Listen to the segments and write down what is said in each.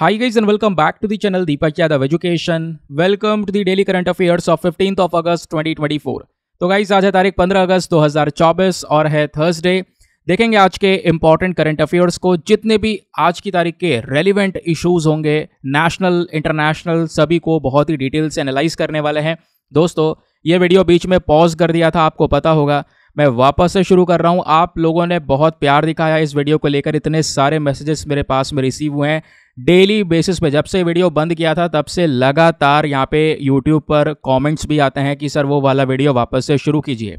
Hi guys and welcome back to the channel Deepak Yadav Education. Welcome to the daily current affairs of 15th of August 2024. तो guys आज है तारीख 15 अगस्त 2024 और है Thursday देखेंगे आज के इंपॉर्टेंट करंट अफेयर्स को जितने भी आज की तारीख के रेलिवेंट इश्यूज होंगे नेशनल इंटरनेशनल सभी को बहुत ही डिटेल से एनालाइज करने वाले हैं दोस्तों ये वीडियो बीच में पॉज कर दिया था आपको पता होगा मैं वापस से शुरू कर रहा हूँ आप लोगों ने बहुत प्यार दिखाया इस वीडियो को लेकर इतने सारे मैसेजेस मेरे पास में रिसीव हुए हैं डेली बेसिस पे जब से वीडियो बंद किया था तब से लगातार यहाँ पे यूट्यूब पर कमेंट्स भी आते हैं कि सर वो वाला वीडियो वापस से शुरू कीजिए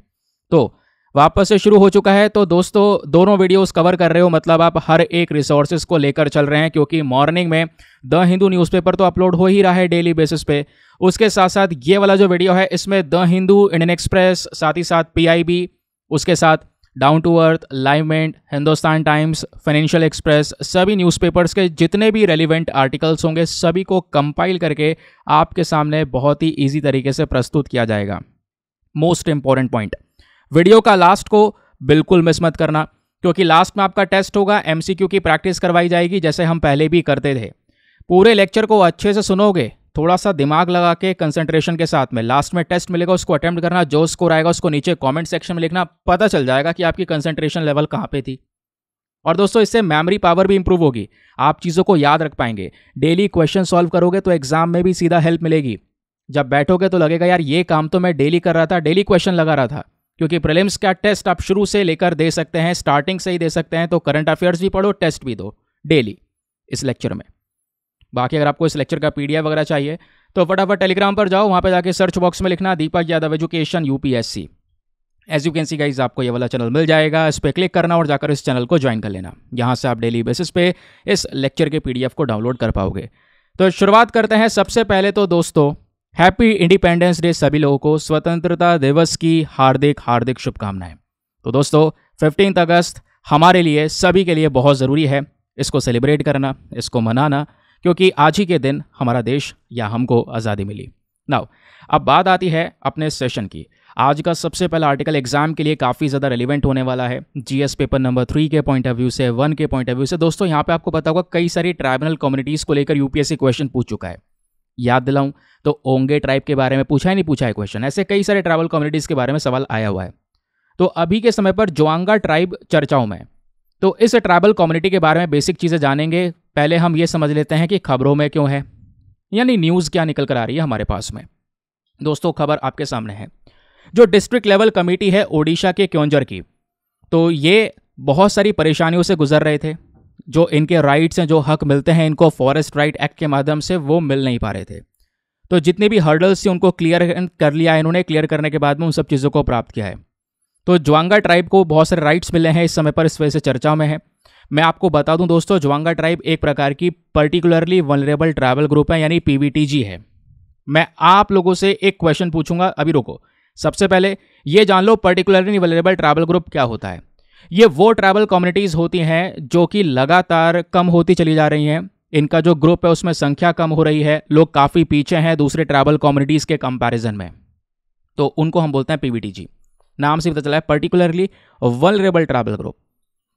तो वापस से शुरू हो चुका है तो दोस्तों दोनों वीडियोस कवर कर रहे हो मतलब आप हर एक रिसोर्सेज को लेकर चल रहे हैं क्योंकि मॉर्निंग में द हिंदू न्यूज़पेपर तो अपलोड हो ही रहा है डेली बेसिस पे उसके साथ साथ ये वाला जो वीडियो है इसमें द हिंदू इंडियन एक्सप्रेस साथ ही साथ पी उसके साथ down to earth livemint Hindustan Times Financial Express सभी न्यूज़पेपर्स के जितने भी रेलिवेंट आर्टिकल्स होंगे सभी को कंपाइल करके आपके सामने बहुत ही ईजी तरीके से प्रस्तुत किया जाएगा मोस्ट इम्पॉर्टेंट पॉइंट वीडियो का लास्ट को बिल्कुल मिस मत करना क्योंकि लास्ट में आपका टेस्ट होगा एमसीक्यू की प्रैक्टिस करवाई जाएगी जैसे हम पहले भी करते थे पूरे लेक्चर को अच्छे से सुनोगे थोड़ा सा दिमाग लगा के कंसंट्रेशन के साथ में लास्ट में टेस्ट मिलेगा उसको अटेम्प्ट करना जो स्कोर आएगा उसको नीचे कमेंट सेक्शन में लिखना पता चल जाएगा कि आपकी कंसंट्रेशन लेवल कहाँ पे थी और दोस्तों इससे मेमोरी पावर भी इंप्रूव होगी आप चीज़ों को याद रख पाएंगे डेली क्वेश्चन सॉल्व करोगे तो एग्जाम में भी सीधा हेल्प मिलेगी जब बैठोगे तो लगेगा यार ये काम तो मैं डेली कर रहा था डेली क्वेश्चन लगा रहा था क्योंकि प्रिलिम्स का टेस्ट आप शुरू से लेकर दे सकते हैं स्टार्टिंग से ही दे सकते हैं तो करंट अफेयर्स भी पढ़ो टेस्ट भी दो डेली इस लेक्चर में बाकी अगर आपको इस लेक्चर का पी वगैरह चाहिए तो फटाफट टेलीग्राम पर जाओ वहाँ पर जाके सर्च बॉक्स में लिखना Deepak Yadav education you as you can see guys आपको ये वाला चैनल मिल जाएगा इस पर क्लिक करना और जाकर इस चैनल को ज्वाइन कर लेना यहाँ से आप डेली बेसिस पे इस लेक्चर के पीडीएफ को डाउनलोड कर पाओगे तो शुरुआत करते हैं सबसे पहले तो दोस्तों हैप्पी इंडिपेंडेंस डे सभी लोगों को स्वतंत्रता दिवस की हार्दिक हार्दिक शुभकामनाएं तो दोस्तों फिफ्टीन अगस्त हमारे लिए सभी के लिए बहुत ज़रूरी है इसको सेलिब्रेट करना इसको मनाना क्योंकि आज ही के दिन हमारा देश या हमको आज़ादी मिली नाउ अब बात आती है अपने सेशन की आज का सबसे पहला आर्टिकल एग्जाम के लिए काफ़ी ज़्यादा रिलेवेंट होने वाला है जीएस पेपर नंबर थ्री के पॉइंट ऑफ व्यू से वन के पॉइंट ऑफ व्यू से दोस्तों यहाँ पे आपको पता होगा कई सारी ट्राइबल कम्युनिटीज़ को लेकर यूपीएससी क्वेश्चन पूछ चुका है याद दिलाऊं तो ओंगे ट्राइब के बारे में पूछा ही नहीं पूछा है क्वेश्चन ऐसे कई सारे ट्राइबल कम्युनिटीज़ के बारे में सवाल आया हुआ है तो अभी के समय पर जोआंगा ट्राइब चर्चाओं में तो इस ट्राइबल कम्युनिटी के बारे में बेसिक चीज़ें जानेंगे पहले हम ये समझ लेते हैं कि खबरों में क्यों है यानी न्यूज़ क्या निकल कर आ रही है हमारे पास में दोस्तों खबर आपके सामने है जो डिस्ट्रिक्ट लेवल कमेटी है ओडिशा के क्योंजर की तो ये बहुत सारी परेशानियों से गुजर रहे थे जो इनके राइट्स हैं जो हक मिलते हैं इनको फॉरेस्ट राइट एक्ट के माध्यम से वो मिल नहीं पा रहे थे तो जितने भी हर्डल्स थे उनको क्लियर कर लिया है इन्होंने क्लियर करने के बाद में उन सब चीज़ों को प्राप्त किया है तो ज्वांगा ट्राइब को बहुत सारे राइट्स मिले हैं इस समय पर इस वजह से चर्चा में है मैं आपको बता दूं दोस्तों ज्वांगा ट्राइब एक प्रकार की पर्टिकुलरली वनरेबल ट्राइबल ग्रुप है यानी पीवीटीजी है मैं आप लोगों से एक क्वेश्चन पूछूंगा अभी रुको सबसे पहले ये जान लो पर्टिकुलरली वनरेबल ट्राइबल ग्रुप क्या होता है ये वो ट्राइबल कम्युनिटीज़ होती हैं जो कि लगातार कम होती चली जा रही हैं इनका जो ग्रुप है उसमें संख्या कम हो रही है लोग काफ़ी पीछे हैं दूसरे ट्राइबल कम्युनिटीज़ के कंपैरिजन में तो उनको हम बोलते हैं पीवीटीजी नाम से पता चला है पर्टिकुलरली वलरेबल ट्रैवल ग्रुप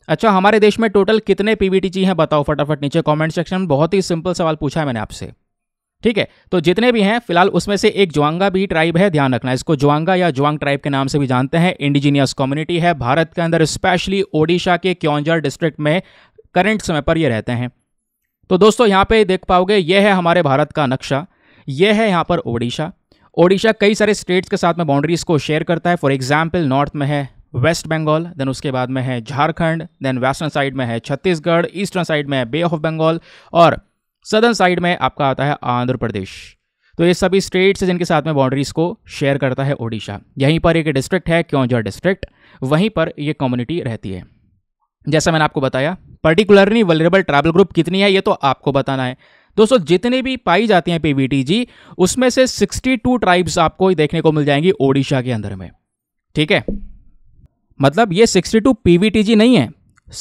अच्छा हमारे देश में टोटल कितने पीबीटीजी हैं बताओ फटाफट नीचे कमेंट सेक्शन में बहुत ही सिंपल सवाल पूछा है मैंने आपसे ठीक है तो जितने भी हैं फिलहाल उसमें से एक ज्वांगा भी ट्राइब है ध्यान रखना इसको ज्वांगा या ज्वांग ट्राइब के नाम से भी जानते हैं इंडिजीनियस कम्युनिटी है भारत के अंदर स्पेशली ओडिशा के क्योंझर डिस्ट्रिक्ट में करंट समय पर ये रहते हैं तो दोस्तों यहाँ पे देख पाओगे यह है हमारे भारत का नक्शा यह है यहाँ पर ओडिशा ओडिशा कई सारे स्टेट्स के साथ में बाउंड्रीज को शेयर करता है फॉर एग्जाम्पल नॉर्थ में है वेस्ट बंगाल देन उसके बाद में है झारखंड देन वेस्टर्न साइड में है छत्तीसगढ़ ईस्टर्न साइड में है बे ऑफ बंगाल और सदर्न साइड में आपका आता है आंध्र प्रदेश तो ये सभी स्टेट्स जिनके साथ में बाउंड्रीज को शेयर करता है ओडिशा यहीं पर एक डिस्ट्रिक्ट है क्योंझर डिस्ट्रिक्ट वहीं पर ये कम्युनिटी रहती है जैसा मैंने आपको बताया पर्टिकुलरली वलरेबल ट्रैवल ग्रुप कितनी है ये तो आपको बताना है दोस्तों जितने भी पाई जाती हैं पीवीटीजी उसमें से 62 ट्राइब्स आपको देखने को मिल जाएंगी ओडिशा के अंदर में ठीक है मतलब ये 62 पीवीटीजी नहीं है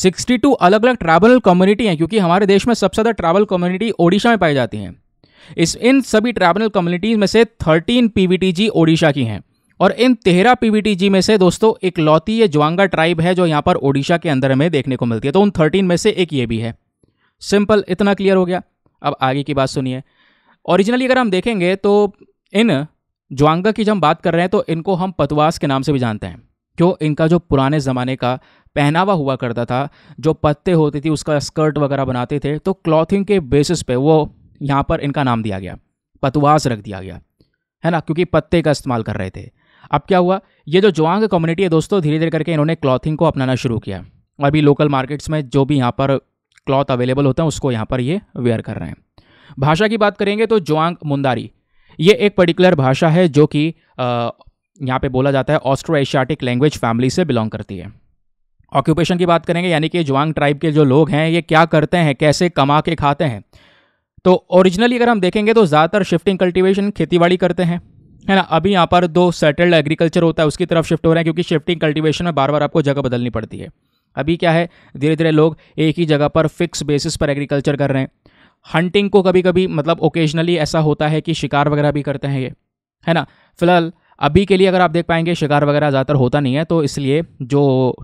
62 अलग अलग ट्राइबल कम्युनिटी हैं क्योंकि हमारे देश में सबसे ज़्यादा ट्राइबल कम्युनिटी ओडिशा में पाई जाती हैं इस इन सभी ट्राइबल कम्युनिटीज़ में से 13 पीवीटीजी ओडिशा की हैं और इन तेरह पीवीटीजी में से दोस्तों एक लौती ये ज्वांगा ट्राइब है जो यहाँ पर ओडिशा के अंदर में देखने को मिलती है तो उन थर्टीन में से एक ये भी है सिंपल इतना क्लियर हो गया अब आगे की बात सुनिए ओरिजिनली अगर हम देखेंगे तो इन ज्वांगा की जब हम बात कर रहे हैं तो इनको हम पतवास के नाम से भी जानते हैं क्यों इनका जो पुराने ज़माने का पहनावा हुआ करता था जो पत्ते होते थे उसका स्कर्ट वगैरह बनाते थे तो क्लॉथिंग के बेसिस पे वो यहाँ पर इनका नाम दिया गया पतवास रख दिया गया है ना क्योंकि पत्ते का इस्तेमाल कर रहे थे अब क्या हुआ ये जो जवांग कम्युनिटी है दोस्तों धीरे धीरे करके इन्होंने क्लॉथिंग को अपनाना शुरू किया और अभी लोकल मार्केट्स में जो भी यहाँ पर क्लॉथ अवेलेबल होता है उसको यहाँ पर ये वेयर कर रहे हैं भाषा की बात करेंगे तो जोआंग मुंदारी ये एक पर्टिकुलर भाषा है जो कि यहाँ पे बोला जाता है ऑस्ट्रो एशियाटिक लैंग्वेज फैमिली से बिलोंग करती है ऑक्यूपेशन की बात करेंगे यानी कि जुआंग ट्राइब के जो लोग हैं ये क्या करते हैं कैसे कमा के खाते हैं तो ओरिजिनली अगर हम देखेंगे तो ज़्यादातर शिफ्टिंग कल्टीवेशन खेतीबाड़ी करते हैं है ना अभी यहाँ पर दो सेटल्ड एग्रीकल्चर होता है उसकी तरफ शिफ्ट हो रहे हैं क्योंकि शिफ्टिंग कल्टीवेशन में बार बार आपको जगह बदलनी पड़ती है अभी क्या है धीरे धीरे लोग एक ही जगह पर फिक्स बेसिस पर एग्रीकल्चर कर रहे हैं हंटिंग को कभी कभी मतलब ओकेजनली ऐसा होता है कि शिकार वगैरह भी करते हैं ये है ना फिलहाल अभी के लिए अगर आप देख पाएंगे शिकार वगैरह ज़्यादातर होता नहीं है तो इसलिए जो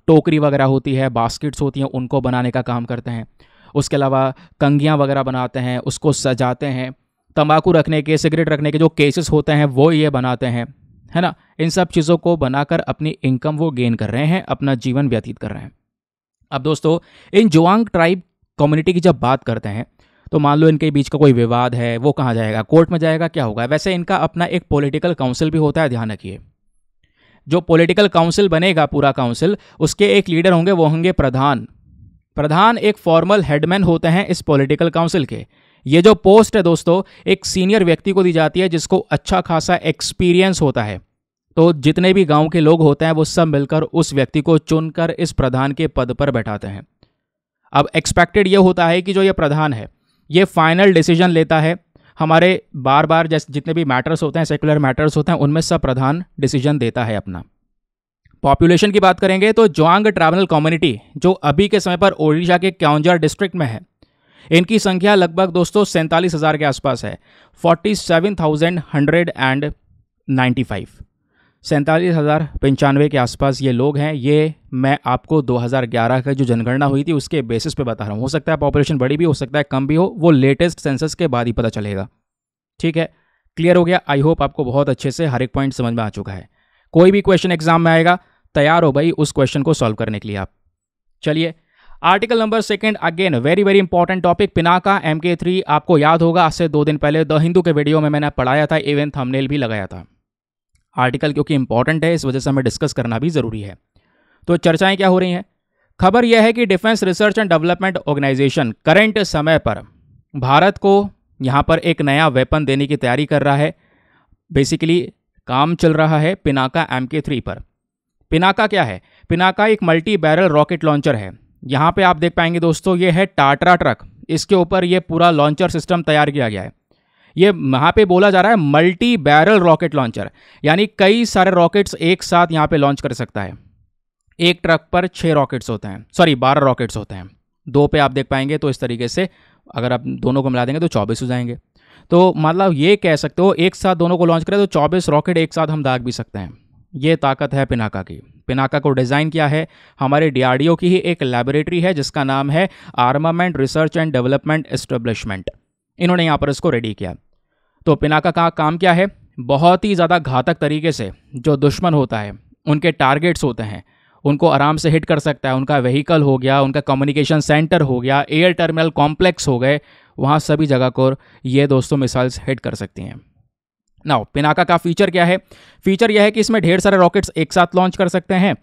टोकरी वगैरह होती है बास्केट्स होती हैं उनको बनाने का काम करते हैं उसके अलावा कंगियाँ वगैरह बनाते हैं उसको सजाते हैं तंबाकू रखने के सिगरेट रखने के जो केसेस होते हैं वो ये बनाते हैं है ना इन सब चीज़ों को बनाकर अपनी इनकम वो गेन कर रहे हैं अपना जीवन व्यतीत कर रहे हैं अब दोस्तों इन जुआंग ट्राइब कम्युनिटी की जब बात करते हैं तो मान लो इनके बीच का कोई विवाद है वो कहाँ जाएगा कोर्ट में जाएगा क्या होगा वैसे इनका अपना एक पॉलिटिकल काउंसिल भी होता है ध्यान रखिए जो पॉलिटिकल काउंसिल बनेगा पूरा काउंसिल उसके एक लीडर होंगे वो होंगे प्रधान प्रधान एक फॉर्मल हेडमैन होते हैं इस पॉलिटिकल काउंसिल के ये जो पोस्ट है दोस्तों एक सीनियर व्यक्ति को दी जाती है जिसको अच्छा खासा एक्सपीरियंस होता है तो जितने भी गांव के लोग होते हैं वो सब मिलकर उस व्यक्ति को चुनकर इस प्रधान के पद पर बैठाते हैं अब एक्सपेक्टेड ये होता है कि जो ये प्रधान है ये फाइनल डिसीजन लेता है हमारे बार बार जैसे जितने भी मैटर्स होते हैं सेकुलर मैटर्स होते हैं उनमें सब प्रधान डिसीजन देता है अपना पॉपुलेशन की बात करेंगे तो ज्वांग ट्राइबल कम्युनिटी जो अभी के समय पर ओडिशा के क्याउंजर डिस्ट्रिक्ट में है इनकी संख्या लगभग दोस्तों सैंतालीस हज़ार के आसपास है forty seven thousand hundred and ninety five सैंतालीस हज़ार पंचानवे के आसपास ये लोग हैं ये मैं आपको 2011 का जो जनगणना हुई थी उसके बेसिस पे बता रहा हूँ हो सकता है पॉपुलेशन बड़ी भी हो सकता है कम भी हो वो लेटेस्ट सेंसस के बाद ही पता चलेगा ठीक है क्लियर हो गया आई होप आपको बहुत अच्छे से हर एक पॉइंट समझ में आ चुका है कोई भी क्वेश्चन एग्जाम में आएगा तैयार हो भाई उस क्वेश्चन को सॉल्व करने के लिए आप चलिए article number second again very very important topic Pinaka M K three आपको याद होगा आज से दो दिन पहले द हिंदू के वीडियो में मैंने पढ़ाया था इवन थंबनेल भी लगाया था आर्टिकल क्योंकि इंपॉर्टेंट है इस वजह से हमें डिस्कस करना भी ज़रूरी है तो चर्चाएं क्या हो रही हैं खबर यह है कि defence research and development organisation current समय पर भारत को यहाँ पर एक नया वेपन देने की तैयारी कर रहा है बेसिकली काम चल रहा है पिनाका एम के थ्री पर पिनाका क्या है पिनाका एक मल्टी बैरल रॉकेट लॉन्चर है यहाँ पे आप देख पाएंगे दोस्तों ये है टाटरा ट्रक इसके ऊपर ये पूरा लॉन्चर सिस्टम तैयार किया गया है ये यहाँ पे बोला जा रहा है मल्टी बैरल रॉकेट लॉन्चर यानी कई सारे रॉकेट्स एक साथ यहाँ पे लॉन्च कर सकता है एक ट्रक पर छः रॉकेट्स होते हैं सॉरी बारह रॉकेट्स होते हैं दो पे आप देख पाएंगे तो इस तरीके से अगर आप दोनों को मिला देंगे तो चौबीस हो जाएंगे तो मतलब ये कह सकते हो एक साथ दोनों को लॉन्च करें तो चौबीस रॉकेट एक साथ हम दाग भी सकते हैं ये ताकत है पिनाका की पिनाका को डिज़ाइन किया है हमारे डीआरडीओ की ही एक लेबोरेटरी है जिसका नाम है armament research and development establishment इन्होंने यहाँ पर इसको रेडी किया तो पिनाका का काम क्या है बहुत ही ज़्यादा घातक तरीके से जो दुश्मन होता है उनके टारगेट्स होते हैं उनको आराम से हिट कर सकता है उनका व्हीकल हो गया उनका कम्युनिकेशन सेंटर हो गया एयर टर्मिनल कॉम्प्लेक्स हो गए वहाँ सभी जगह को ये दोस्तों मिसाइल्स हिट कर सकती हैं नाउ पिनाका का फीचर क्या है फीचर यह है कि इसमें ढेर सारे रॉकेट्स एक साथ लॉन्च कर सकते हैं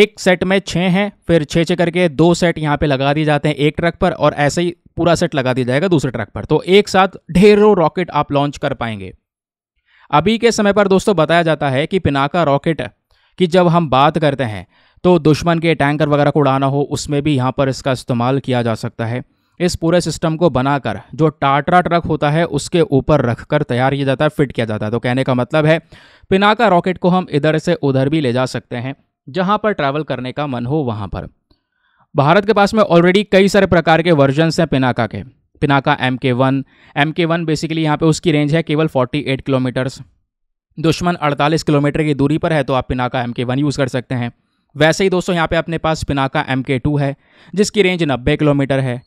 एक सेट में छः हैं फिर छः छः करके दो सेट यहाँ पे लगा दिए जाते हैं एक ट्रक पर और ऐसे ही पूरा सेट लगा दिया जाएगा दूसरे ट्रैक पर तो एक साथ ढेरों रॉकेट आप लॉन्च कर पाएंगे अभी के समय पर दोस्तों बताया जाता है कि पिनाका रॉकेट की जब हम बात करते हैं तो दुश्मन के टैंकर वगैरह को उड़ाना हो उसमें भी यहाँ पर इसका इस्तेमाल किया जा सकता है इस पूरे सिस्टम को बनाकर जो टाटरा ट्रक होता है उसके ऊपर रखकर तैयार किया जाता है फिट किया जाता है तो कहने का मतलब है पिनाका रॉकेट को हम इधर से उधर भी ले जा सकते हैं जहाँ पर ट्रैवल करने का मन हो वहाँ पर भारत के पास में ऑलरेडी कई सारे प्रकार के वर्जन्स हैं पिनाका के Pinaka M K one M K one basically यहाँ पे उसकी रेंज है केवल 48 किलोमीटर्स दुश्मन 48 किलोमीटर की दूरी पर है तो आप Pinaka M K one use कर सकते हैं वैसे ही दोस्तों यहाँ पे अपने पास पिनाका एम के टू है जिसकी रेंज 90 किलोमीटर है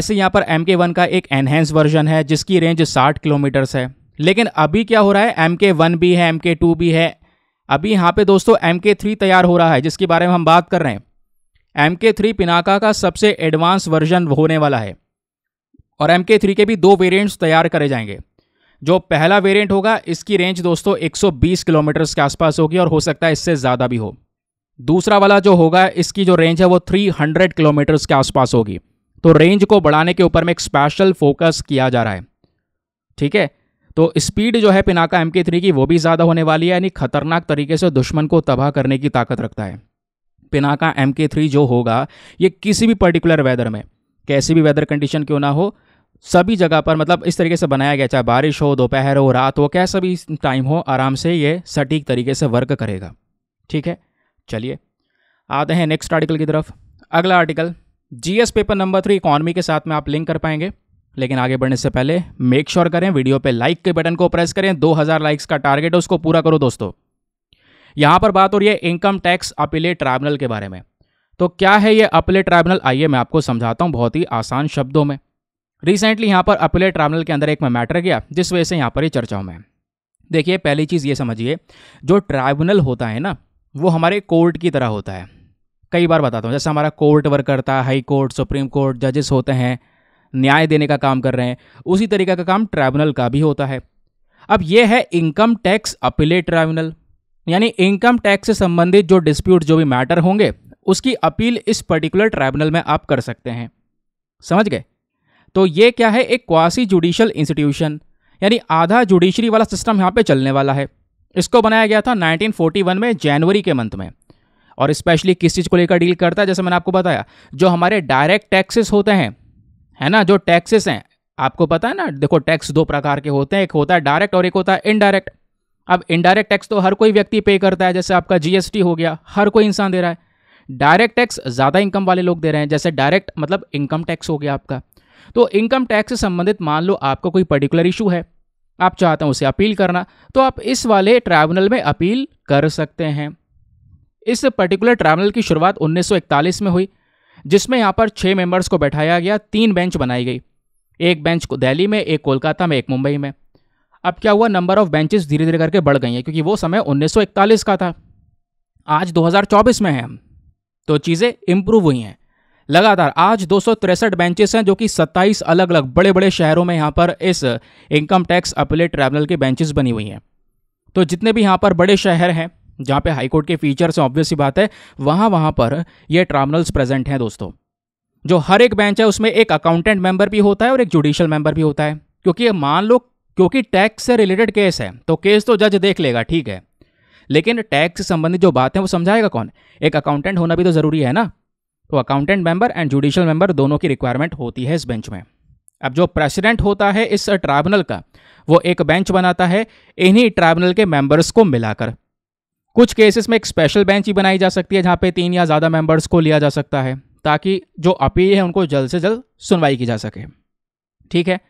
ऐसे यहाँ पर एम के वन का एक एनहेंस वर्जन है जिसकी रेंज साठ किलोमीटर्स है लेकिन अभी क्या हो रहा है एम के वन भी है एम के टू भी है अभी यहाँ पे दोस्तों एम के थ्री तैयार हो रहा है जिसके बारे में हम बात कर रहे हैं एम के थ्री पिनाका का सबसे एडवांस वर्जन होने वाला है और एम के थ्री के भी दो वेरिएंट्स तैयार करे जाएंगे जो पहला वेरिएंट होगा इसकी रेंज दोस्तों 120 किलोमीटर के आसपास होगी और हो सकता है इससे ज़्यादा भी हो दूसरा वाला जो होगा इसकी जो रेंज है वो 300 किलोमीटर्स के आसपास होगी तो रेंज को बढ़ाने के ऊपर में एक स्पेशल फोकस किया जा रहा है ठीक है तो स्पीड जो है पिनाका एम की वो भी ज़्यादा होने वाली है यानी खतरनाक तरीके से दुश्मन को तबाह करने की ताकत रखता है पिनाका एम के थ्री जो होगा ये किसी भी पर्टिकुलर वेदर में कैसी भी वेदर कंडीशन क्यों ना हो सभी जगह पर मतलब इस तरीके से बनाया गया चाहे बारिश हो दोपहर हो रात हो कैसा भी टाइम हो आराम से ये सटीक तरीके से वर्क करेगा ठीक है चलिए आते हैं नेक्स्ट आर्टिकल की तरफ अगला article GS paper number three economy के साथ में आप लिंक कर पाएंगे लेकिन आगे बढ़ने से पहले मेक श्योर sure करें वीडियो पे लाइक के बटन को प्रेस करें 2000 लाइक्स का टारगेट है उसको पूरा करो दोस्तों यहाँ पर बात हो रही है इनकम टैक्स अपीले ट्राइब्यूनल के बारे में तो क्या है ये अपीले ट्राइब्यूनल आइए मैं आपको समझाता हूँ बहुत ही आसान शब्दों में रिसेंटली यहाँ पर अपीले ट्राइब्यूनल के अंदर एक मैटर गया जिस वजह से यहाँ पर ही चर्चा हूँ मैं देखिए पहली चीज़ ये समझिए जो ट्राइब्यूनल होता है ना वो हमारे कोर्ट की तरह होता है कई बार बताता हूँ जैसे हमारा कोर्ट वर्क करता है हाई कोर्ट सुप्रीम कोर्ट जजेस होते हैं न्याय देने का काम कर रहे हैं उसी तरीके का काम ट्राइब्यूनल का भी होता है अब ये है इनकम टैक्स अपीले ट्राइब्यूनल यानी इनकम टैक्स से संबंधित जो डिस्प्यूट जो भी मैटर होंगे उसकी अपील इस पर्टिकुलर ट्राइब्यूनल में आप कर सकते हैं समझ गए तो ये क्या है एक क्वासी जुडिशल इंस्टीट्यूशन यानी आधा जुडिशरी वाला सिस्टम यहाँ पे चलने वाला है इसको बनाया गया था 1941 में जनवरी के मंथ में और स्पेशली किस चीज़ को लेकर डील करता है जैसे मैंने आपको बताया जो हमारे डायरेक्ट टैक्सेस होते हैं है ना जो टैक्सेस हैं आपको पता है ना देखो टैक्स दो प्रकार के होते हैं एक होता है डायरेक्ट और एक होता है इनडायरेक्ट अब इनडायरेक्ट टैक्स तो हर कोई व्यक्ति पे करता है जैसे आपका जीएसटी हो गया हर कोई इंसान दे रहा है डायरेक्ट टैक्स ज़्यादा इनकम वाले लोग दे रहे हैं जैसे डायरेक्ट मतलब इनकम टैक्स हो गया आपका तो इनकम टैक्स से संबंधित मान लो आपका कोई पर्टिकुलर इशू है आप चाहते हैं उसे अपील करना तो आप इस वाले ट्राइब्यूनल में अपील कर सकते हैं इस पर्टिकुलर ट्राइब्यूनल की शुरुआत 1941 में हुई जिसमें यहाँ पर छः मेंबर्स को बैठाया गया तीन बेंच बनाई गई एक बेंच को दिल्ली में एक कोलकाता में एक मुंबई में अब क्या हुआ नंबर ऑफ बेंचेस धीरे धीरे करके बढ़ गई हैं क्योंकि वो समय 1941 का था आज 2024 में है हम तो चीज़ें इम्प्रूव हुई हैं लगातार आज दो बेंचेस हैं जो कि 27 अलग अलग बड़े बड़े शहरों में यहाँ पर इस इनकम टैक्स अपीलेट ट्रैवल की बेंचेस बनी हुई हैं तो जितने भी यहाँ पर बड़े शहर हैं जहाँ पे हाईकोर्ट के फीचर्स हैं ऑब्वियसली बात है वहाँ वहाँ पर ये ट्राइब्यूनल्स प्रेजेंट हैं दोस्तों जो हर एक बेंच है उसमें एक अकाउंटेंट मेंबर भी होता है और एक जुडिशियल मेंबर भी होता है क्योंकि मान लो क्योंकि टैक्स से रिलेटेड केस है तो केस तो जज देख लेगा ठीक है लेकिन टैक्स से संबंधित जो बात है वो समझाएगा कौन एक अकाउंटेंट होना भी तो ज़रूरी है ना तो accountant member and judicial member दोनों की रिक्वायरमेंट होती है इस बेंच में अब जो प्रेसिडेंट होता है इस ट्राइब्यूनल का वो एक बेंच बनाता है इन्हीं ट्राइब्यूनल के मेंबर्स को मिलाकर कुछ केसेस में एक स्पेशल बेंच ही बनाई जा सकती है जहाँ पे तीन या ज़्यादा मेंबर्स को लिया जा सकता है ताकि जो अपील है उनको जल्द से जल्द सुनवाई की जा सके ठीक है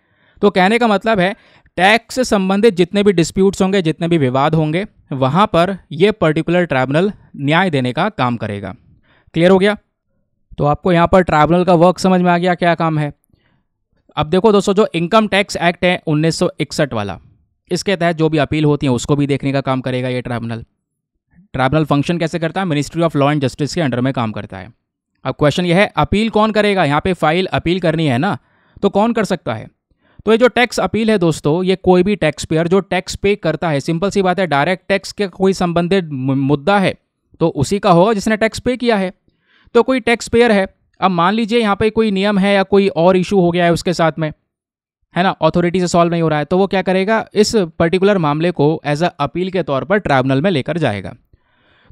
तो कहने का मतलब है टैक्स से संबंधित जितने भी डिस्प्यूट्स होंगे जितने भी विवाद होंगे वहाँ पर यह पर्टिकुलर ट्राइब्यूनल न्याय देने का काम करेगा क्लियर हो गया तो आपको यहाँ पर ट्राइब्यूनल का वर्क समझ में आ गया क्या काम है अब देखो दोस्तों जो इनकम टैक्स एक्ट है उन्नीस वाला इसके तहत जो भी अपील होती है उसको भी देखने का काम करेगा ये ट्राइब्यूनल ट्राइब्यूनल फंक्शन कैसे करता है ministry of law and justice के अंडर में काम करता है अब क्वेश्चन यह है अपील कौन करेगा यहाँ पे फाइल अपील करनी है ना तो कौन कर सकता है तो ये जो टैक्स अपील है दोस्तों ये कोई भी टैक्स पेयर जो टैक्स पे करता है सिंपल सी बात है डायरेक्ट टैक्स के कोई संबंधित मुद्दा है तो उसी का होगा जिसने टैक्स पे किया है तो कोई टैक्स पेयर है अब मान लीजिए यहाँ पे कोई नियम है या कोई और इशू हो गया है उसके साथ में है ना अथॉरिटी से सॉल्व नहीं हो रहा है तो वो क्या करेगा इस पर्टिकुलर मामले को एज अ अपील के तौर पर ट्राइब्यूनल में लेकर जाएगा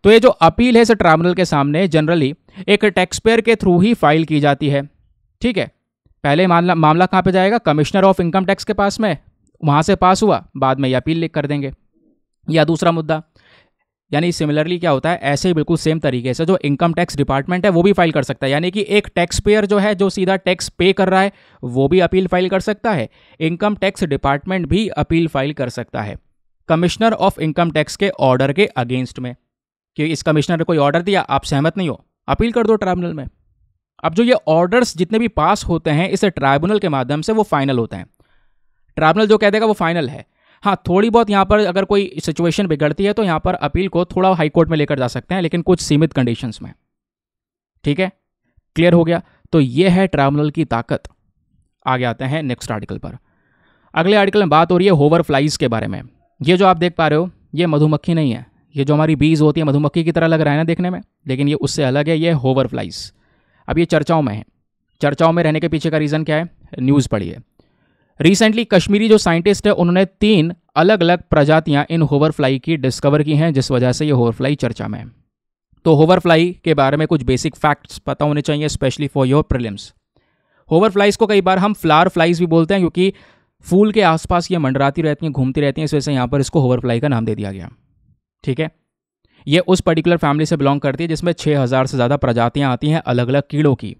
तो ये जो अपील है इस ट्राइब्यूनल के सामने जनरली एक टैक्स पेयर के थ्रू ही फाइल की जाती है ठीक है पहले मामला मामला कहाँ पर जाएगा कमिश्नर ऑफ इनकम टैक्स के पास में वहाँ से पास हुआ बाद में ये अपील लिख कर देंगे या दूसरा मुद्दा यानी सिमिलरली क्या होता है ऐसे ही बिल्कुल सेम तरीके से जो इनकम टैक्स डिपार्टमेंट है वो भी फाइल कर सकता है यानी कि एक टैक्स पेयर जो है जो सीधा टैक्स पे कर रहा है वो भी अपील फाइल कर सकता है इनकम टैक्स डिपार्टमेंट भी अपील फाइल कर सकता है कमिश्नर ऑफ इनकम टैक्स के ऑर्डर के अगेंस्ट में कि इस कमिश्नर ने कोई ऑर्डर दिया आप सहमत नहीं हो अपील कर दो ट्राइब्यूनल में अब जो ये ऑर्डर्स जितने भी पास होते हैं इसे ट्राइब्यूनल के माध्यम से वो फाइनल होते हैं ट्राइब्यूनल जो कह देगा वो फाइनल है हाँ थोड़ी बहुत यहाँ पर अगर कोई सिचुएशन बिगड़ती है तो यहाँ पर अपील को थोड़ा हाई कोर्ट में लेकर जा सकते हैं लेकिन कुछ सीमित कंडीशंस में ठीक है क्लियर हो गया तो ये है ट्राइब्यूनल की ताकत आगे आते हैं नेक्स्ट आर्टिकल पर अगले आर्टिकल में बात हो रही है होवर फ्लाइज के बारे में ये जो आप देख पा रहे हो ये मधुमक्खी नहीं है ये जो हमारी बीज होती है मधुमक्खी की तरह लग रहा है ना देखने में लेकिन ये उससे अलग है ये होवर फ्लाइज़ अब ये चर्चाओं में है चर्चाओं में रहने के पीछे का रीज़न क्या है न्यूज़ पढ़िए रिसेंटली कश्मीरी जो साइंटिस्ट है उन्होंने तीन अलग अलग प्रजातियां इन होवरफ्लाई की डिस्कवर की हैं जिस वजह से ये होवरफ्लाई चर्चा में है तो होवरफ्लाई के बारे में कुछ बेसिक फैक्ट्स पता होने चाहिए specially for your prelims hoverflies को कई बार हम फ्लावर फ्लाइज भी बोलते हैं क्योंकि फूल के आसपास ये मंडराती रहती हैं घूमती रहती हैं इस वजह से यहाँ पर इसको होवरफ्लाई का नाम दे दिया गया ठीक है ये उस पर्टिकुलर फैमिली से बिलोंग करती है जिसमें 6000 से ज़्यादा प्रजातियाँ आती हैं अलग अलग कीड़ों की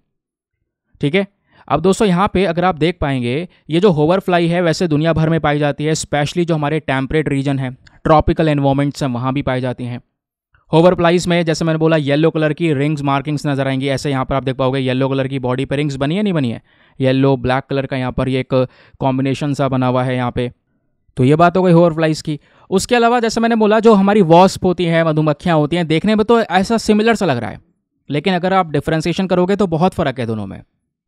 ठीक है अब दोस्तों यहाँ पे अगर आप देख पाएंगे ये जो होवर फ्लाई है वैसे दुनिया भर में पाई जाती है स्पेशली जो हमारे टेम्परेट रीजन है ट्रॉपिकल एनवायरमेंट्स हैं वहाँ भी पाई जाती हैं होवर फ्लाइज में जैसे मैंने बोला येलो कलर की रिंग्स मार्किंग्स नजर आएंगी ऐसे यहाँ पर आप देख पाओगे येलो कलर की बॉडी पर रिंग्स बनी है नहीं बनी है येलो ब्लैक कलर का यहाँ पर ये एक कॉम्बिनेशन सा बना हुआ है यहाँ पर तो ये बात हो गई होवर फ्लाइज की उसके अलावा जैसे मैंने बोला जो हमारी वॉस्प होती हैं मधुमक्खियाँ होती हैं देखने में तो ऐसा सिमिलर सा लग रहा है लेकिन अगर आप डिफ्रेंसिएशन करोगे तो बहुत फ़र्क है दोनों में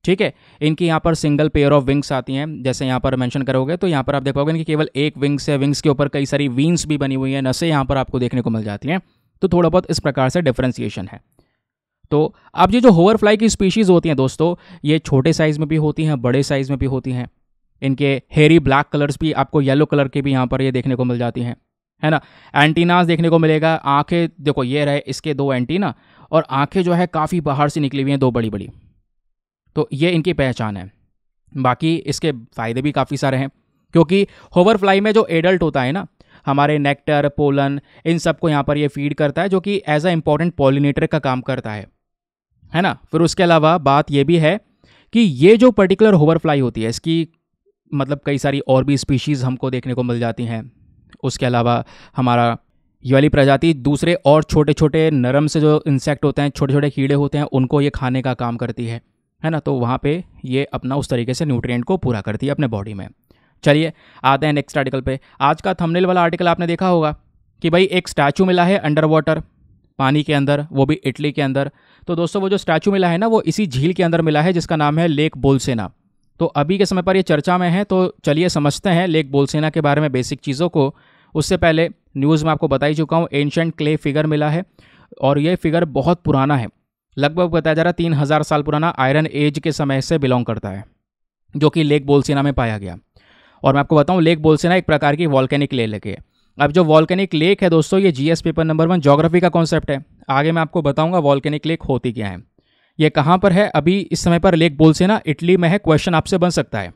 ठीक है इनकी यहाँ पर सिंगल पेयर ऑफ विंग्स आती हैं जैसे यहाँ पर मेंशन करोगे तो यहाँ पर आप देखोगे इनकी केवल एक विंग्स है विंग्स के ऊपर कई सारी विंग्स भी बनी हुई हैं नसें यहाँ पर आपको देखने को मिल जाती हैं तो थोड़ा बहुत इस प्रकार से डिफ्रेंसिएशन है तो अब ये जो होवर फ्लाई की स्पीशीज़ होती हैं दोस्तों ये छोटे साइज़ में भी होती हैं बड़े साइज़ में भी होती हैं इनके हेरी ब्लैक कलर्स भी आपको येलो कलर के भी यहाँ पर ये देखने को मिल जाती हैं है ना एंटीनाज देखने को मिलेगा आंखें देखो ये रहे इसके दो एंटीना और आंखें जो है काफ़ी बाहर से निकली हुई हैं दो बड़ी बड़ी तो ये इनकी पहचान है बाकी इसके फ़ायदे भी काफ़ी सारे हैं क्योंकि होवरफ्लाई में जो एडल्ट होता है ना हमारे नेक्टर पोलन इन सब को यहाँ पर ये फीड करता है जो कि एज अ इम्पॉर्टेंट पॉलिनेटर का काम करता है है ना फिर उसके अलावा बात ये भी है कि ये जो पर्टिकुलर होवरफ्लाई होती है इसकी मतलब कई सारी और भी स्पीशीज़ हमको देखने को मिल जाती हैं उसके अलावा हमारा ये वाली प्रजाति दूसरे और छोटे छोटे नरम से जो इंसेक्ट होते हैं छोटे छोटे कीड़े होते हैं उनको ये खाने का काम करती है है ना तो वहाँ पे ये अपना उस तरीके से न्यूट्रिएंट को पूरा करती है अपने बॉडी में चलिए आते हैं नेक्स्ट आर्टिकल पे आज का थंबनेल वाला आर्टिकल आपने देखा होगा कि भाई एक स्टैचू मिला है अंडर वाटर पानी के अंदर वो भी इटली के अंदर तो दोस्तों वो जो स्टैचू मिला है ना वो इसी झील के अंदर मिला है जिसका नाम है लेक बोलसेना तो अभी के समय पर ये चर्चा में है तो चलिए समझते हैं लेक बोलसेना के बारे में बेसिक चीज़ों को उससे पहले न्यूज़ में आपको बता ही चुका हूँ एंशंट क्ले फिगर मिला है और ये फिगर बहुत पुराना है लगभग बताया जा रहा है तीन हज़ार साल पुराना आयरन एज के समय से बिलोंग करता है जो कि लेक बोलसेना में पाया गया और मैं आपको बताऊँ लेक बोलसेना एक प्रकार की वॉल्केनिक ले लेके अब जो वॉल्केनिक लेक है दोस्तों ये GS paper number one geography का कॉन्सेप्ट है आगे मैं आपको बताऊंगा वॉल्केनिक लेक होती क्या है ये कहाँ पर है अभी इस समय पर लेक बोलसेना इटली में है क्वेश्चन आपसे बन सकता है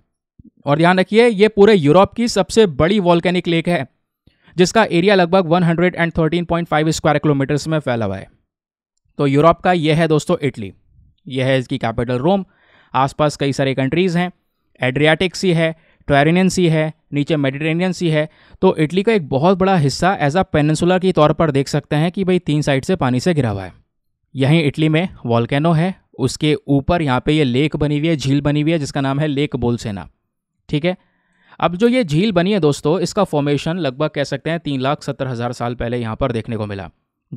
और ध्यान रखिए ये पूरे यूरोप की सबसे बड़ी वॉल्केनिक लेक है जिसका एरिया लगभग 113.5 स्क्वायर किलोमीटर्स में फैला हुआ है तो यूरोप का यह है दोस्तों इटली यह है इसकी कैपिटल रोम आसपास कई सारे कंट्रीज़ हैं एड्रियाटिक सी है ट्वेरिनियन सी है नीचे मेडिटेरेनियन सी है तो इटली का एक बहुत बड़ा हिस्सा एज अ पेनसुलर के तौर पर देख सकते हैं कि भाई तीन साइड से पानी से घिरा हुआ है यहीं इटली में वॉलकैनो है उसके ऊपर यहाँ पे ये लेक बनी हुई है झील बनी हुई है जिसका नाम है लेक बोलसेना ठीक है अब जो ये झील बनी है दोस्तों इसका फॉर्मेशन लगभग कह सकते हैं तीन लाख सत्तर हज़ार साल पहले यहाँ पर देखने को मिला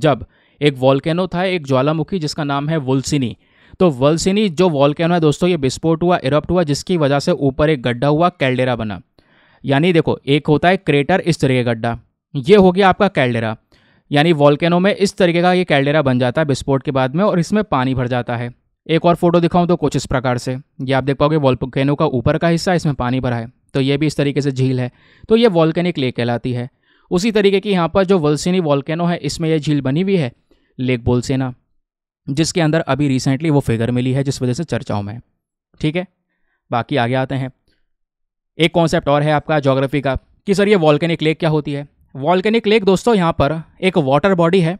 जब एक वॉल्केनो था एक ज्वालामुखी जिसका नाम है वुलसिनी तो वल्सिनी जो वॉल्केनो है दोस्तों ये विस्फोट हुआ इरप्ट हुआ जिसकी वजह से ऊपर एक गड्ढा हुआ कैलडेरा बना यानी देखो एक होता है क्रेटर इस तरह का गड्ढा ये हो गया आपका कैलडेरा यानी वॉल्केनो में इस तरीके का ये कैल्डेरा बन जाता है विस्फोट के बाद में और इसमें पानी भर जाता है एक और फोटो दिखाऊं तो कुछ इस प्रकार से ये आप देख पाओगे वॉल्केनो का ऊपर का हिस्सा इसमें पानी भरा है तो ये भी इस तरीके से झील है तो ये वॉल्केनिक लेक कहलाती है उसी तरीके की यहाँ पर जो वल्सिनी वॉल्केनो है इसमें यह झील बनी हुई है लेक बोलसेना जिसके अंदर अभी रिसेंटली वो फिगर मिली है जिस वजह से चर्चाओं में ठीक है बाकी आगे आते हैं एक कॉन्सेप्ट और है आपका जोग्राफी का कि सर ये वॉल्केनिक लेक क्या होती है वॉल्केनिक लेक दोस्तों यहाँ पर एक वाटर बॉडी है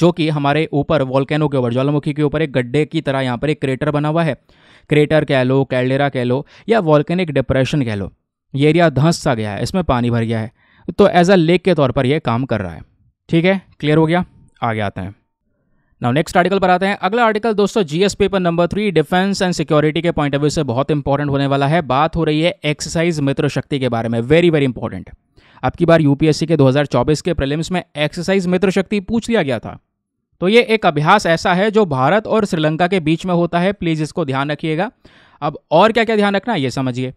जो कि हमारे ऊपर वॉल्केनो के ऊपर ज्वालामुखी के ऊपर एक गड्ढे की तरह यहाँ पर एक क्रेटर बना हुआ है क्रेटर कह लो कैलडेरा कह लो या वॉल्केनिक डिप्रेशन कह लो ये एरिया धंस सा गया है इसमें पानी भर गया है तो एज अ लेक के तौर पर यह काम कर रहा है ठीक है क्लियर हो गया आगे आते हैं नाउ नेक्स्ट आर्टिकल पर आते हैं अगला आर्टिकल दोस्तों GS paper number three defence and security के पॉइंट ऑफ व्यू से बहुत इंपॉर्टेंट होने वाला है बात हो रही है एक्सरसाइज मित्र शक्ति के बारे में वेरी वेरी इंपॉर्टेंट अब की बार यूपीएससी के 2024 के प्रीलिम्स में एक्सरसाइज मित्र शक्ति पूछ लिया गया था तो ये एक अभ्यास ऐसा है जो भारत और श्रीलंका के बीच में होता है प्लीज़ इसको ध्यान रखिएगा अब और क्या क्या ध्यान रखना ये समझिए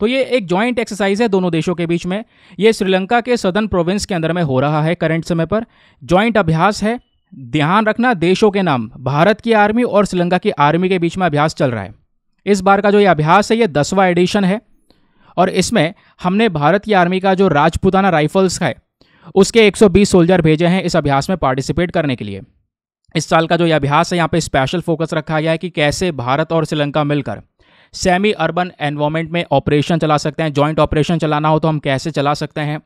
तो ये एक जॉइंट एक्सरसाइज है दोनों देशों के बीच में ये श्रीलंका के सदर्न प्रोविंस के अंदर में हो रहा है करंट समय पर जॉइंट अभ्यास है ध्यान रखना देशों के नाम भारत की आर्मी और श्रीलंका की आर्मी के बीच में अभ्यास चल रहा है इस बार का जो ये अभ्यास है ये दसवां एडिशन है और इसमें हमने भारत की आर्मी का जो राजपूताना राइफल्स है उसके 120 सोल्जर भेजे हैं इस अभ्यास में पार्टिसिपेट करने के लिए इस साल का जो यह अभ्यास है यहाँ पे स्पेशल फोकस रखा गया है कि कैसे भारत और श्रीलंका मिलकर सेमी अर्बन एनवायरमेंट में ऑपरेशन चला सकते हैं जॉइंट ऑपरेशन चलाना हो तो हम कैसे चला सकते हैं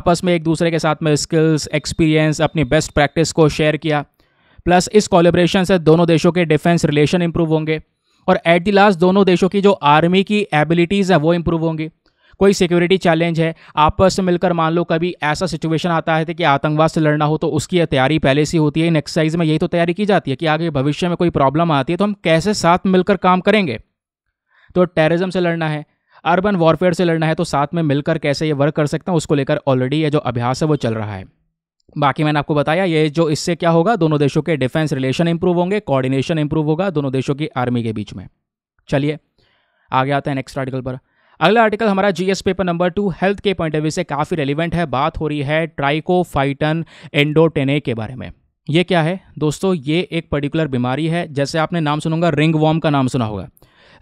आपस में एक दूसरे के साथ में स्किल्स एक्सपीरियंस अपनी बेस्ट प्रैक्टिस को शेयर किया प्लस इस कॉलेब्रेशन से दोनों देशों के डिफेंस रिलेशन इंप्रूव होंगे और एट दी लास्ट दोनों देशों की जो आर्मी की एबिलिटीज़ है वो इम्प्रूव होंगी कोई सिक्योरिटी चैलेंज है आपस में मिलकर मान लो कभी ऐसा सिचुएशन आता है कि आतंकवाद से लड़ना हो तो उसकी तैयारी पहले से होती है इन एक्सरसाइज में यही तो तैयारी की जाती है कि आगे भविष्य में कोई प्रॉब्लम आती है तो हम कैसे साथ मिलकर काम करेंगे तो टेररिज्म से लड़ना है अर्बन वॉरफेयर से लड़ना है तो साथ में मिलकर कैसे ये वर्क कर सकते हैं उसको लेकर ऑलरेडी ये जो अभ्यास है वो चल रहा है बाकी मैंने आपको बताया ये जो इससे क्या होगा दोनों देशों के डिफेंस रिलेशन इंप्रूव होंगे कोऑर्डिनेशन इंप्रूव होगा दोनों देशों की आर्मी के बीच में चलिए आगे आते हैं नेक्स्ट आर्टिकल पर अगला आर्टिकल हमारा GS paper number two health के पॉइंट ऑफ व्यू से काफ़ी रेलिवेंट है बात हो रही है ट्राइको फाइटन एंडोटेने के बारे में ये क्या है दोस्तों ये एक पर्टिकुलर बीमारी है जैसे आपने नाम सुनूंगा रिंग वॉम का नाम सुना होगा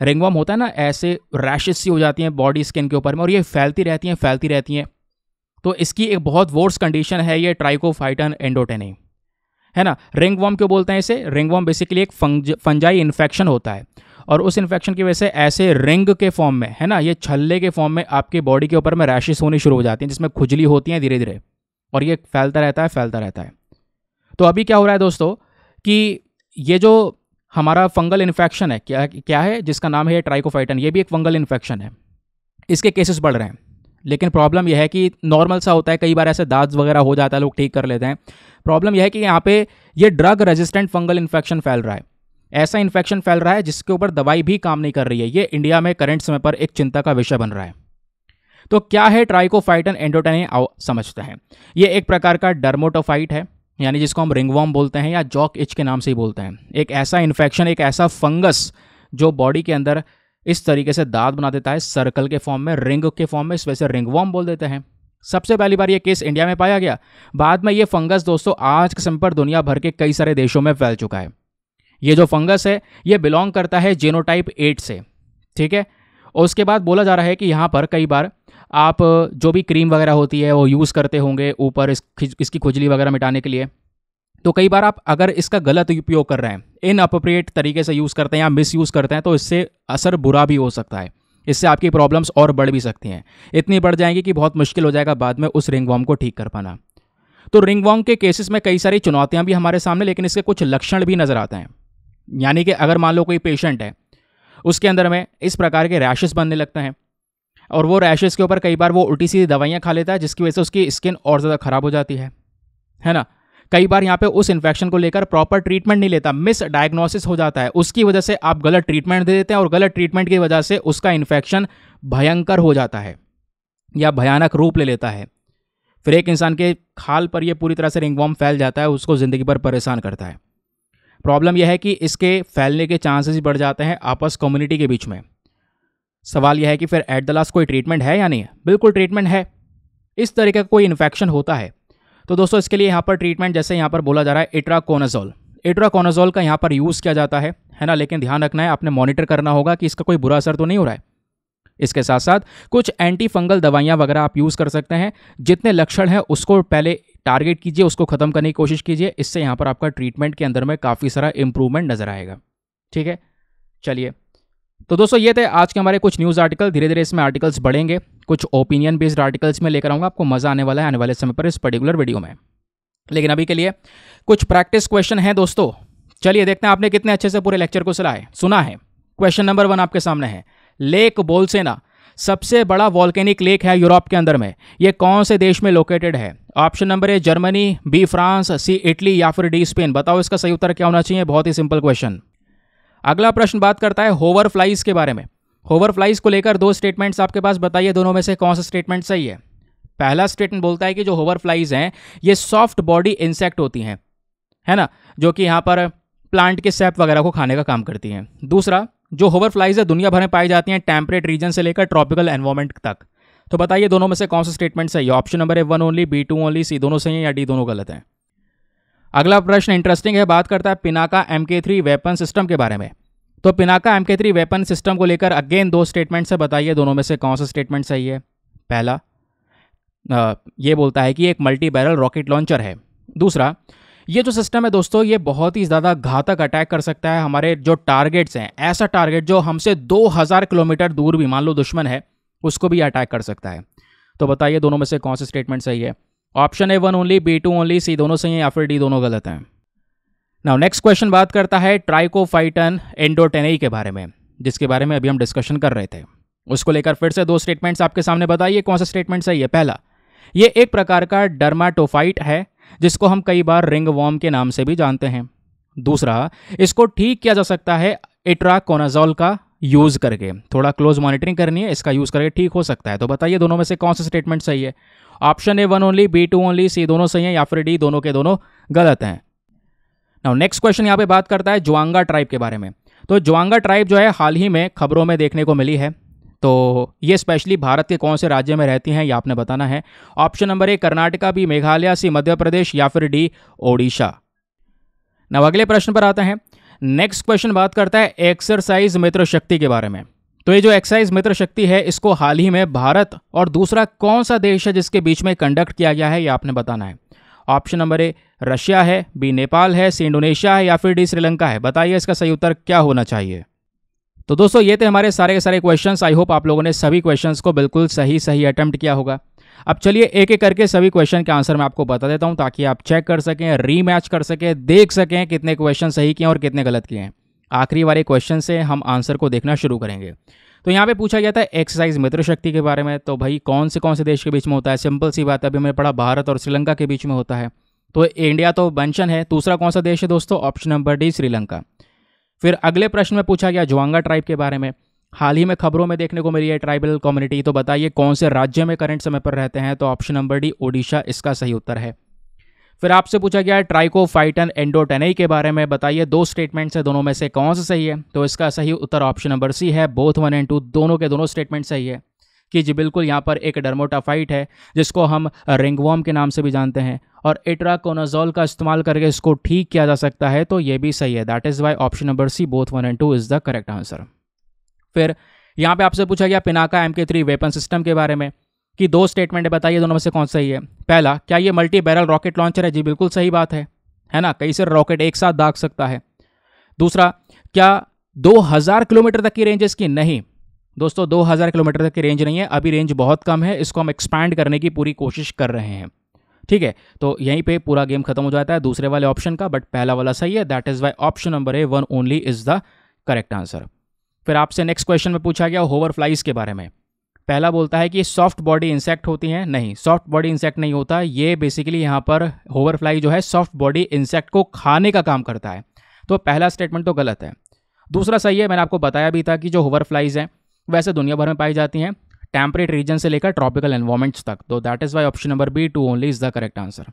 रिंग वॉम होता है ना ऐसे रैशेस सी हो जाती हैं बॉडी स्किन के ऊपर में और ये फैलती रहती हैं फैलती रहती हैं तो इसकी एक बहुत वोर्स कंडीशन है ये ट्राइकोफाइटन एंडोटेनी है ना रिंग वॉम क्यों बोलते हैं इसे रिंग वॉम बेसिकली एक फंज फंजाई इन्फेक्शन होता है और उस इन्फेक्शन की वजह से ऐसे रिंग के फॉर्म में है ना ये छल्ले के फॉर्म में आपके बॉडी के ऊपर में रैशेस होनी शुरू हो जाती हैं जिसमें खुजली होती हैं धीरे धीरे और ये फैलता रहता है फैलता रहता है तो अभी क्या हो रहा है दोस्तों कि ये जो हमारा फंगल इन्फेक्शन है क्या क्या है जिसका नाम है ट्राइकोफाइटन ये भी एक फंगल इन्फेक्शन है इसके केसेस बढ़ रहे हैं लेकिन प्रॉब्लम यह है कि नॉर्मल सा होता है कई बार ऐसे दाद वगैरह हो जाता है लोग ठीक कर लेते हैं प्रॉब्लम यह है कि यहाँ पे ये ड्रग रेजिस्टेंट फंगल इन्फेक्शन फैल रहा है ऐसा इन्फेक्शन फैल रहा है जिसके ऊपर दवाई भी काम नहीं कर रही है ये इंडिया में करंट समय पर एक चिंता का विषय बन रहा है तो क्या है ट्राइकोफाइटन एंडोटेनिया समझते हैं ये एक प्रकार का डर्मोटोफाइट है यानी जिसको हम रिंगवॉम बोलते हैं या जॉक इच के नाम से ही बोलते हैं एक ऐसा इन्फेक्शन एक ऐसा फंगस जो बॉडी के अंदर इस तरीके से दाद बना देता है सर्कल के फॉर्म में रिंग के फॉर्म में इस वजह से वॉर्म बोल देते हैं सबसे पहली बार ये केस इंडिया में पाया गया बाद में ये फंगस दोस्तों आज के समय पर दुनिया भर के कई सारे देशों में फैल चुका है ये जो फंगस है ये बिलोंग करता है जेनोटाइप एट से ठीक है और उसके बाद बोला जा रहा है कि यहाँ पर कई बार आप जो भी क्रीम वगैरह होती है वो यूज़ करते होंगे ऊपर इस, इसकी खुजली वगैरह मिटाने के लिए तो कई बार आप अगर इसका गलत उपयोग कर रहे हैं इन अप्रोप्रिएट तरीके से यूज़ करते हैं या मिस यूज़ करते हैं तो इससे असर बुरा भी हो सकता है इससे आपकी प्रॉब्लम्स और बढ़ भी सकती हैं इतनी बढ़ जाएंगी कि बहुत मुश्किल हो जाएगा बाद में उस वॉम को ठीक कर पाना तो रिंगवॉम के केसेस में कई सारी चुनौतियाँ भी हमारे सामने लेकिन इसके कुछ लक्षण भी नज़र आते हैं यानी कि अगर मान लो कोई पेशेंट है उसके अंदर में इस प्रकार के रैशेज़ बनने लगते हैं और वो रैशेज़ के ऊपर कई बार वो उल्टी सीधी दवाइयाँ खा लेता है जिसकी वजह से उसकी स्किन और ज़्यादा ख़राब हो जाती है है ना कई बार यहाँ पे उस इन्फेक्शन को लेकर प्रॉपर ट्रीटमेंट नहीं लेता मिस डायग्नोसिस हो जाता है उसकी वजह से आप गलत ट्रीटमेंट दे देते हैं और गलत ट्रीटमेंट की वजह से उसका इन्फेक्शन भयंकर हो जाता है या भयानक रूप ले लेता है फिर एक इंसान के खाल पर यह पूरी तरह से रिंगवॉम फैल जाता है उसको ज़िंदगी भर परेशान करता है प्रॉब्लम यह है कि इसके फैलने के चांसेस बढ़ जाते हैं आपस कम्युनिटी के बीच में सवाल यह है कि फिर एट द लास्ट कोई ट्रीटमेंट है या नहीं बिल्कुल ट्रीटमेंट है इस तरीके का कोई इन्फेक्शन होता है तो दोस्तों इसके लिए यहाँ पर ट्रीटमेंट जैसे यहाँ पर बोला जा रहा है इट्राकोनाजोल इट्राकोनाजोल का यहाँ पर यूज़ किया जाता है है ना लेकिन ध्यान रखना है आपने मॉनिटर करना होगा कि इसका कोई बुरा असर तो नहीं हो रहा है इसके साथ साथ कुछ एंटी फंगल दवाइयाँ वगैरह आप यूज़ कर सकते हैं जितने लक्षण हैं उसको पहले टारगेट कीजिए उसको ख़त्म करने की कोशिश कीजिए इससे यहाँ पर आपका ट्रीटमेंट के अंदर में काफ़ी सारा इम्प्रूवमेंट नज़र आएगा ठीक है चलिए तो दोस्तों ये थे आज के हमारे कुछ न्यूज़ आर्टिकल धीरे धीरे इसमें आर्टिकल्स बढ़ेंगे कुछ ओपिनियन बेस्ड आर्टिकल्स में लेकर आऊँगा आपको मज़ा आने वाला है आने वाले समय पर इस पर्टिकुलर वीडियो में लेकिन अभी के लिए कुछ प्रैक्टिस क्वेश्चन हैं दोस्तों चलिए देखते हैं आपने कितने अच्छे से पूरे लेक्चर को है सुना है क्वेश्चन नंबर वन आपके सामने है लेक बोलसेना सबसे बड़ा वॉल्केनिक लेक है यूरोप के अंदर में ये कौन से देश में लोकेटेड है option number A Germany B France C Italy या फिर डी स्पेन बताओ इसका सही उत्तर क्या होना चाहिए बहुत ही सिंपल क्वेश्चन अगला प्रश्न बात करता है होवर फ्लाइज के बारे में होवर फ्लाइज को लेकर दो स्टेटमेंट्स आपके पास बताइए दोनों में से कौन सा स्टेटमेंट सही है पहला स्टेटमेंट बोलता है कि जो होवर फ्लाइज हैं ये सॉफ्ट बॉडी इंसेक्ट होती हैं है ना जो कि यहाँ पर प्लांट के सैप वगैरह को खाने का काम करती हैं दूसरा जो होवर फ्लाइज है दुनिया भर में पाई जाती हैं टेम्परेट रीजन से लेकर ट्रॉपिकल एनवायरमेंट तक तो बताइए दोनों में से कौन सा स्टेटमेंट सही है option number A one only B two only C दोनों सही है या डी दोनों गलत हैं अगला प्रश्न इंटरेस्टिंग है बात करता है Pinaka M K three weapon system के बारे में तो Pinaka M K three weapon system को लेकर अगेन दो स्टेटमेंट्स है बताइए दोनों में से कौन सा स्टेटमेंट सही है पहला आ, ये बोलता है कि एक मल्टी बैरल रॉकेट लॉन्चर है दूसरा ये जो सिस्टम है दोस्तों ये बहुत ही ज़्यादा घातक अटैक कर सकता है हमारे जो टारगेट्स हैं ऐसा टारगेट जो हमसे 2000 किलोमीटर दूर भी मान लो दुश्मन है उसको भी अटैक कर सकता है तो बताइए दोनों में से कौन सा स्टेटमेंट सही है option A one only B two only C दोनों सही हैं या फिर डी दोनों गलत हैं नाउ नेक्स्ट क्वेश्चन बात करता है ट्राइकोफाइटन एंडोटेनई के बारे में जिसके बारे में अभी हम डिस्कशन कर रहे थे उसको लेकर फिर से दो स्टेटमेंट्स आपके सामने बताइए कौन सा स्टेटमेंट सही है पहला ये एक प्रकार का डर्माटोफाइट है जिसको हम कई बार रिंग वॉर्म के नाम से भी जानते हैं दूसरा इसको ठीक किया जा सकता है एट्राकोनाजोल का यूज़ करके थोड़ा क्लोज मॉनिटरिंग करनी है इसका यूज़ करके ठीक हो सकता है तो बताइए दोनों में से कौन सा स्टेटमेंट सही है option A one only B two only C दोनों सही है या फिर डी दोनों के दोनों गलत हैं नाउ नेक्स्ट क्वेश्चन यहाँ पे बात करता है जुआंगा ट्राइब के बारे में तो जुआंगा ट्राइब जो है हाल ही में खबरों में देखने को मिली है तो ये स्पेशली भारत के कौन से राज्य में रहती हैं ये आपने बताना है option number A Karnataka B Meghalaya C Madhya Pradesh या फिर डी ओडिशा नव अगले प्रश्न पर आते हैं नेक्स्ट क्वेश्चन बात करता है एक्सरसाइज मित्र शक्ति के बारे में तो ये जो एक्साइज मित्र शक्ति है इसको हाल ही में भारत और दूसरा कौन सा देश है जिसके बीच में कंडक्ट किया गया है ये आपने बताना है ऑप्शन नंबर ए रशिया है बी नेपाल है सी इंडोनेशिया है या फिर डी श्रीलंका है बताइए इसका सही उत्तर क्या होना चाहिए तो दोस्तों ये थे हमारे सारे के सारे क्वेश्चंस आई होप आप लोगों ने सभी क्वेश्चंस को बिल्कुल सही सही अटेम्प्ट किया होगा अब चलिए एक एक करके सभी क्वेश्चन के आंसर मैं आपको बता देता हूँ ताकि आप चेक कर सकें रीमैच कर सकें देख सकें कितने क्वेश्चन सही किए और कितने गलत किए हैं आखिरी वाले क्वेश्चन से हम आंसर को देखना शुरू करेंगे तो यहाँ पे पूछा गया था एक्सरसाइज मित्र शक्ति के बारे में तो भाई कौन से कौन से देश के बीच में होता है सिंपल सी बात है अभी मैंने पढ़ा भारत और श्रीलंका के बीच में होता है तो इंडिया तो बंशन है दूसरा कौन सा देश है दोस्तों ऑप्शन नंबर डी श्रीलंका फिर अगले प्रश्न में पूछा गया जुआंगा ट्राइब के बारे में हाल ही में खबरों में देखने को मिली है ट्राइबल कम्युनिटी तो बताइए कौन से राज्य में करंट समय पर रहते हैं तो ऑप्शन नंबर डी ओडिशा इसका सही उत्तर है फिर आपसे पूछा गया है फाइटन एंडोटेनई के बारे में बताइए दो स्टेटमेंट्स है दोनों में से कौन सा सही है तो इसका सही उत्तर ऑप्शन नंबर सी है बोथ वन एंड टू दोनों के दोनों स्टेटमेंट सही है कि जी बिल्कुल यहाँ पर एक डर्मोटाफाइट है जिसको हम रिंगवॉम के नाम से भी जानते हैं और एट्राकोनाजोल का इस्तेमाल करके इसको ठीक किया जा सकता है तो ये भी सही है that is why option number C both one and two is the correct answer फिर यहाँ पे आपसे पूछा गया Pinaka M K three weapon system के बारे में कि दो स्टेटमेंट बताइए दोनों में से कौन सही है पहला क्या ये मल्टी बैरल रॉकेट लॉन्चर है जी बिल्कुल सही बात है है ना कई सर रॉकेट एक साथ दाग सकता है दूसरा क्या 2000 किलोमीटर तक की रेंज इसकी नहीं दोस्तों 2000 किलोमीटर तक की रेंज नहीं है अभी रेंज बहुत कम है इसको हम एक्सपैंड करने की पूरी कोशिश कर रहे हैं ठीक है तो यहीं पे पूरा गेम खत्म हो जाता है दूसरे वाले ऑप्शन का बट पहला वाला सही है that is why option number A one only is the correct answer फिर आपसे नेक्स्ट क्वेश्चन में पूछा गया होवर फ्लाइज के बारे में पहला बोलता है कि सॉफ्ट बॉडी इंसेक्ट होती हैं नहीं सॉफ्ट बॉडी इंसेक्ट नहीं होता ये बेसिकली यहाँ पर होवर फ्लाई जो है सॉफ्ट बॉडी इंसेक्ट को खाने का काम करता है तो पहला स्टेटमेंट तो गलत है दूसरा सही है मैंने आपको बताया भी था कि जो होवर फ्लाइज हैं वैसे दुनिया भर में पाई जाती हैं टेम्परेट रीजन से लेकर ट्रॉपिकल एनवायरमेंट्स तक तो that is why option number B two only is the correct answer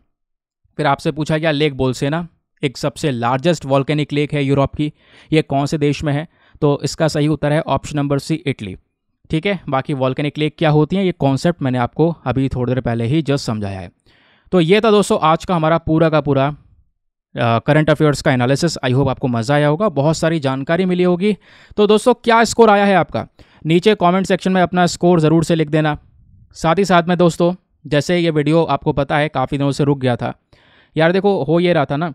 फिर आपसे पूछा गया लेक बोलसेना एक सबसे लार्जेस्ट वॉल्केनिक लेक है यूरोप की ये कौन से देश में है तो इसका सही उत्तर है ऑप्शन नंबर सी इटली ठीक है बाकी वॉल्केनिक लेक क्या होती हैं ये कॉन्सेप्ट मैंने आपको अभी थोड़ी देर पहले ही जस्ट समझाया है तो ये था दोस्तों आज का हमारा पूरा का पूरा करंट अफेयर्स का एनालिसिस आई होप आपको मज़ा आया होगा बहुत सारी जानकारी मिली होगी तो दोस्तों क्या स्कोर आया है आपका नीचे कमेंट सेक्शन में अपना स्कोर ज़रूर से लिख देना साथ ही साथ में दोस्तों जैसे ये वीडियो आपको पता है काफ़ी दिनों से रुक गया था यार देखो हो ये रहा था ना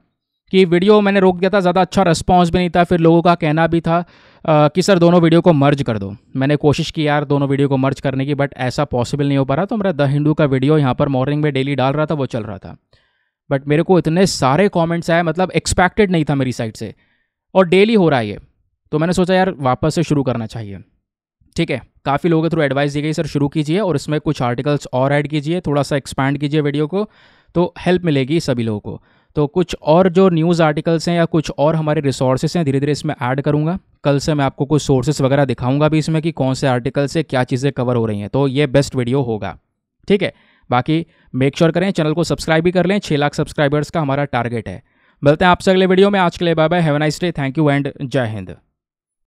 कि वीडियो मैंने रोक दिया था ज़्यादा अच्छा रिस्पॉन्स भी नहीं था फिर लोगों का कहना भी था कि सर दोनों वीडियो को मर्ज कर दो मैंने कोशिश की यार दोनों वीडियो को मर्ज करने की बट ऐसा पॉसिबल नहीं हो पा रहा तो मेरा द हिंदू का वीडियो यहाँ पर मॉर्निंग में डेली डाल रहा था वो चल रहा था बट मेरे को इतने सारे कॉमेंट्स आए मतलब एक्सपेक्टेड नहीं था मेरी साइड से और डेली हो रहा है ये तो मैंने सोचा यार वापस से शुरू करना चाहिए ठीक है काफ़ी लोगों के थ्रू एडवाइस दी गई सर शुरू कीजिए और इसमें कुछ आर्टिकल्स और ऐड कीजिए थोड़ा सा एक्सपैंड कीजिए वीडियो को तो हेल्प मिलेगी सभी लोगों को तो कुछ और जो न्यूज़ आर्टिकल्स हैं या कुछ और हमारे रिसोर्सेस हैं धीरे धीरे इसमें ऐड करूँगा कल से मैं आपको कुछ सोर्सेस वगैरह दिखाऊंगा भी इसमें कि कौन से आर्टिकल से क्या चीज़ें कवर हो रही हैं तो ये बेस्ट वीडियो होगा ठीक है बाकी मेक श्योर sure करें चैनल को सब्सक्राइब भी कर लें छः लाख सब्सक्राइबर्स का हमारा टारगेट है मिलते हैं आपसे अगले वीडियो में आज के लिए bye bye have nice day thank you and Jai Hind